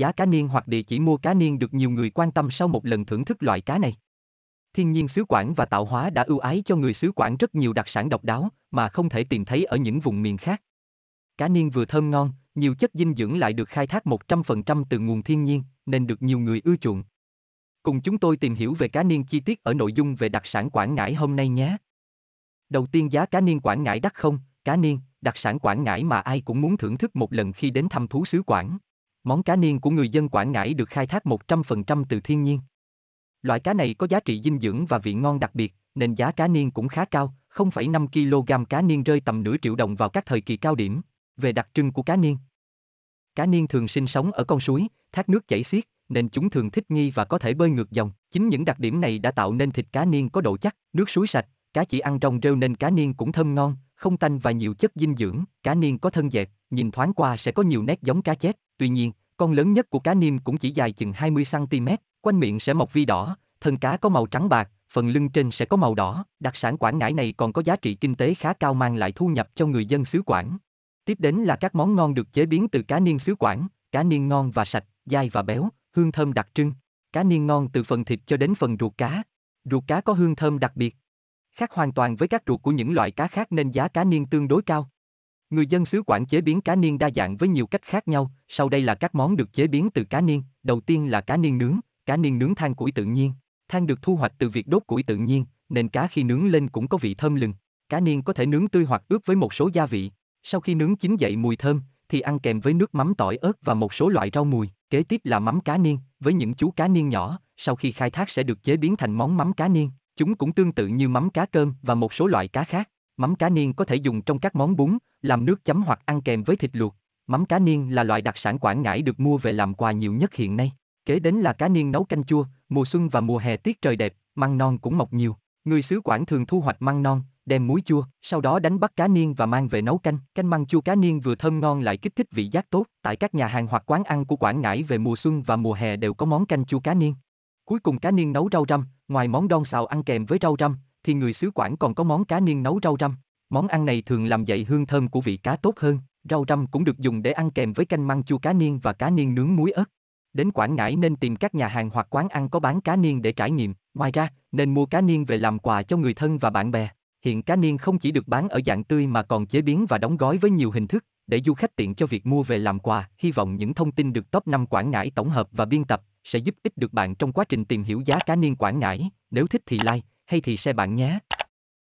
giá cá niên hoặc địa chỉ mua cá niên được nhiều người quan tâm sau một lần thưởng thức loại cá này. Thiên nhiên xứ Quảng và tạo hóa đã ưu ái cho người xứ Quảng rất nhiều đặc sản độc đáo mà không thể tìm thấy ở những vùng miền khác. Cá niên vừa thơm ngon, nhiều chất dinh dưỡng lại được khai thác 100% từ nguồn thiên nhiên, nên được nhiều người ưa chuộng. Cùng chúng tôi tìm hiểu về cá niên chi tiết ở nội dung về đặc sản Quảng Ngãi hôm nay nhé. Đầu tiên giá cá niên Quảng Ngãi đắt không? Cá niên, đặc sản Quảng Ngãi mà ai cũng muốn thưởng thức một lần khi đến thăm thú xứ Quảng. Món cá niên của người dân Quảng Ngãi được khai thác 100% từ thiên nhiên. Loại cá này có giá trị dinh dưỡng và vị ngon đặc biệt, nên giá cá niên cũng khá cao, 0,5 kg cá niên rơi tầm nửa triệu đồng vào các thời kỳ cao điểm. Về đặc trưng của cá niên. Cá niên thường sinh sống ở con suối, thác nước chảy xiết, nên chúng thường thích nghi và có thể bơi ngược dòng. Chính những đặc điểm này đã tạo nên thịt cá niên có độ chắc, nước suối sạch, cá chỉ ăn rong rêu nên cá niên cũng thơm ngon, không tanh và nhiều chất dinh dưỡng. Cá niên có thân dẹp, nhìn thoáng qua sẽ có nhiều nét giống cá chép, tuy nhiên, con lớn nhất của cá niêm cũng chỉ dài chừng 20cm, quanh miệng sẽ mọc vi đỏ, thân cá có màu trắng bạc, phần lưng trên sẽ có màu đỏ. Đặc sản Quảng Ngãi này còn có giá trị kinh tế khá cao mang lại thu nhập cho người dân xứ Quảng. Tiếp đến là các món ngon được chế biến từ cá niêm xứ Quảng, cá niêm ngon và sạch, dai và béo, hương thơm đặc trưng. Cá niêm ngon từ phần thịt cho đến phần ruột cá. Ruột cá có hương thơm đặc biệt. Khác hoàn toàn với các ruột của những loại cá khác nên giá cá niêm tương đối cao. Người dân xứ Quảng chế biến cá niên đa dạng với nhiều cách khác nhau, sau đây là các món được chế biến từ cá niên, đầu tiên là cá niên nướng, cá niên nướng than củi tự nhiên, than được thu hoạch từ việc đốt củi tự nhiên, nên cá khi nướng lên cũng có vị thơm lừng. Cá niên có thể nướng tươi hoặc ướp với một số gia vị. Sau khi nướng chín dậy mùi thơm, thì ăn kèm với nước mắm tỏi ớt và một số loại rau mùi. Kế tiếp là mắm cá niên, với những chú cá niên nhỏ, sau khi khai thác sẽ được chế biến thành món mắm cá niên. Chúng cũng tương tự như mắm cá cơm và một số loại cá khác. Mắm cá niên có thể dùng trong các món bún, làm nước chấm hoặc ăn kèm với thịt luộc. Mắm cá niên là loại đặc sản Quảng Ngãi được mua về làm quà nhiều nhất hiện nay. Kế đến là cá niên nấu canh chua, mùa xuân và mùa hè tiết trời đẹp, măng non cũng mọc nhiều. Người xứ Quảng thường thu hoạch măng non, đem muối chua, sau đó đánh bắt cá niên và mang về nấu canh. Canh măng chua cá niên vừa thơm ngon lại kích thích vị giác tốt. Tại các nhà hàng hoặc quán ăn của Quảng Ngãi về mùa xuân và mùa hè đều có món canh chua cá niên. Cuối cùng cá niên nấu rau răm, ngoài món đon xào ăn kèm với rau răm, thì người xứ Quảng còn có món cá niên nấu rau răm. Món ăn này thường làm dậy hương thơm của vị cá tốt hơn, rau răm cũng được dùng để ăn kèm với canh măng chua cá niên và cá niên nướng muối ớt. Đến Quảng Ngãi nên tìm các nhà hàng hoặc quán ăn có bán cá niên để trải nghiệm, ngoài ra nên mua cá niên về làm quà cho người thân và bạn bè. Hiện cá niên không chỉ được bán ở dạng tươi mà còn chế biến và đóng gói với nhiều hình thức, để du khách tiện cho việc mua về làm quà. Hy vọng những thông tin được top 5 Quảng Ngãi tổng hợp và biên tập sẽ giúp ích được bạn trong quá trình tìm hiểu giá cá niên Quảng Ngãi. Nếu thích thì like hay thì xe bạn nhé.